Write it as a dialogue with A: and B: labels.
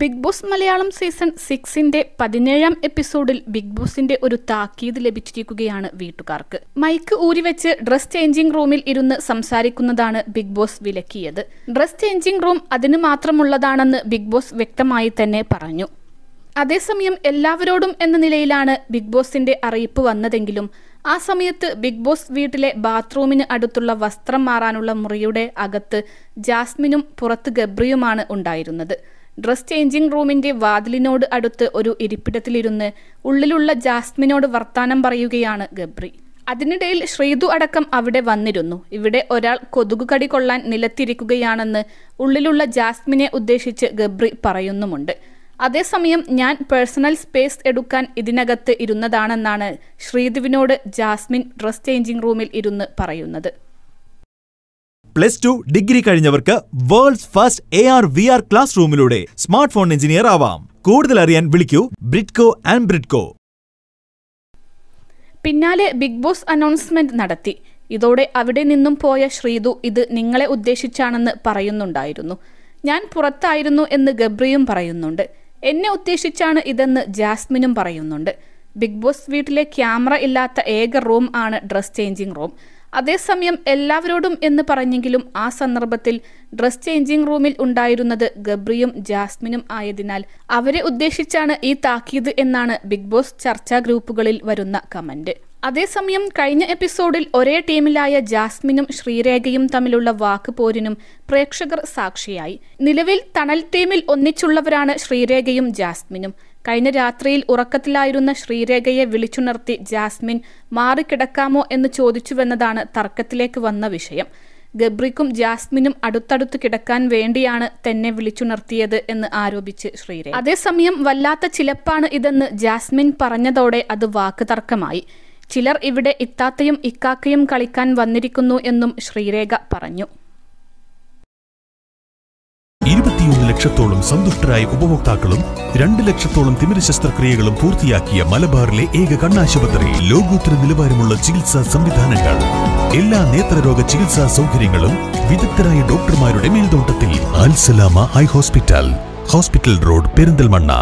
A: big boss Malayalam season സിക്സിന്റെ പതിനേഴാം എപ്പിസോഡിൽ ബിഗ് ബോസിന്റെ ഒരു താക്കീത് ലഭിച്ചിരിക്കുകയാണ് വീട്ടുകാർക്ക് മൈക്ക് ഊരിവെച്ച് ഡ്രസ് ചേഞ്ചിങ് റൂമിൽ ഇരുന്ന് സംസാരിക്കുന്നതാണ് ബിഗ് ബോസ് വിലക്കിയത് ഡ്രസ് ചേഞ്ചിങ് റൂം അതിന് മാത്രമുള്ളതാണെന്ന് ബിഗ് ബോസ് വ്യക്തമായി തന്നെ പറഞ്ഞു അതേസമയം എല്ലാവരോടും എന്ന നിലയിലാണ് ബിഗ് ബോസിന്റെ അറിയിപ്പ് വന്നതെങ്കിലും ആ സമയത്ത് ബിഗ് ബോസ് വീട്ടിലെ ബാത്റൂമിന് അടുത്തുള്ള വസ്ത്രം മാറാനുള്ള മുറിയുടെ അകത്ത് ജാസ്മിനും പുറത്ത് ഗബ്രിയുമാണ് ഉണ്ടായിരുന്നത് ഡ്രസ് ചേഞ്ചിങ് റൂമിന്റെ വാതിലിനോട് അടുത്ത് ഒരു ഇരിപ്പിടത്തിലിരുന്ന് ഉള്ളിലുള്ള ജാസ്മിനോട് വർത്താനം പറയുകയാണ് ഗബ്രി അതിനിടയിൽ ശ്രീതു അടക്കം അവിടെ വന്നിരുന്നു ഇവിടെ ഒരാൾ കൊതുകുകടി കൊള്ളാൻ നിലത്തിരിക്കുകയാണെന്ന് ഉള്ളിലുള്ള ജാസ്മിനെ ഉദ്ദേശിച്ച് ഗബ്രി പറയുന്നുമുണ്ട് അതേസമയം ഞാൻ പേഴ്സണൽ സ്പേസ് എടുക്കാൻ ഇതിനകത്ത് ഇരുന്നതാണെന്നാണ് ശ്രീതുവിനോട് ജാസ്മിൻ ഡ്രസ് ചേഞ്ചിങ് റൂമിൽ ഇരുന്ന് പറയുന്നത്
B: പ്ലസ് ടു ഡിഗ്രി കഴിഞ്ഞവർക്ക് world first A R V R class റൂമിലൂടെ സ്മാർട്ട് ഫോൺ എഞ്ചിനീയർ ആവാം കൂടുതൽ അറിയാൻ വിളിക്കൂ ബ്രിഡ്കോ ആൻഡ് ബ്രിഡ്കോ
A: പിന്നാലെ ബിഗ് ബോസ് അനൗൺസ്മെന്റ് നടത്തി ഇതോടെ അവിടെ നിന്നും പോയ ശ്രീതു ഇത് നിങ്ങളെ ഉദ്ദേശിച്ചാണെന്ന് പറയുന്നുണ്ടായിരുന്നു ഞാൻ പുറത്തായിരുന്നു എന്ന് ഗബ്രിയും പറയുന്നുണ്ട് എന്നെ ഉദ്ദേശിച്ചാണ് ഇതെന്ന് ജാസ്മിനും പറയുന്നുണ്ട് ബിഗ് ബോസ് വീട്ടിലെ ക്യാമറ ഇല്ലാത്ത ഏക റൂം ആണ് ഡ്രസ് ചേഞ്ചിങ് റൂം അതേസമയം എല്ലാവരോടും എന്ന് പറഞ്ഞെങ്കിലും ആ സന്ദർഭത്തിൽ ഡ്രസ് ചേഞ്ചിങ് റൂമിൽ ഉണ്ടായിരുന്നത് ഗബ്രിയും ജാസ്മിനും ആയതിനാൽ അവരെ ഉദ്ദേശിച്ചാണ് ഈ താക്കീത് എന്നാണ് ബിഗ് ബോസ് ചർച്ചാ ഗ്രൂപ്പുകളിൽ വരുന്ന കമന്റ് അതേസമയം കഴിഞ്ഞ എപ്പിസോഡിൽ ഒരേ ടീമിലായ ജാസ്മിനും ശ്രീരേഖയും തമ്മിലുള്ള വാക്ക് പോരിനും പ്രേക്ഷകർ സാക്ഷിയായി നിലവിൽ തണൽ ടീമിൽ ഒന്നിച്ചുള്ളവരാണ് ശ്രീരേഖയും ജാസ്മിനും കഴിഞ്ഞ രാത്രിയിൽ ഉറക്കത്തിലായിരുന്ന ശ്രീരേഖയെ വിളിച്ചുണർത്തി ജാസ്മിൻ മാറിക്കിടക്കാമോ എന്ന് ചോദിച്ചുവെന്നതാണ് തർക്കത്തിലേക്ക് വന്ന വിഷയം ഗബ്രിക്കും ജാസ്മിനും അടുത്തടുത്ത് കിടക്കാൻ വേണ്ടിയാണ് തന്നെ വിളിച്ചുണർത്തിയത് എന്ന് ആരോപിച്ച് ശ്രീരേഖ അതേസമയം വല്ലാത്ത ചിലപ്പാണ് ഇതെന്ന് ജാസ്മിൻ പറഞ്ഞതോടെ അത് വാക്ക് തർക്കമായി ചിലർ ഇവിടെ ഇത്താത്തയും ഇക്കാക്കയും കളിക്കാൻ വന്നിരിക്കുന്നു എന്നും ശ്രീരേഖ പറഞ്ഞു
B: ലക്ഷത്തോളം സന്തുഷ്ടരായ ഉപഭോക്താക്കളും രണ്ട് ലക്ഷത്തോളം തിമിര ശസ്ത്രക്രിയകളും പൂർത്തിയാക്കിയ മലബാറിലെ ഏക കണ്ണാശുപത്രി ലോകോത്തര നിലവാരമുള്ള ചികിത്സാ സംവിധാനങ്ങൾ എല്ലാ നേത്രരോഗ ചികിത്സാ സൗകര്യങ്ങളും വിദഗ്ധരായ ഡോക്ടർമാരുടെ മേൽനോട്ടത്തിൽ Al Salama eye hospital hospital road Perinthalmanna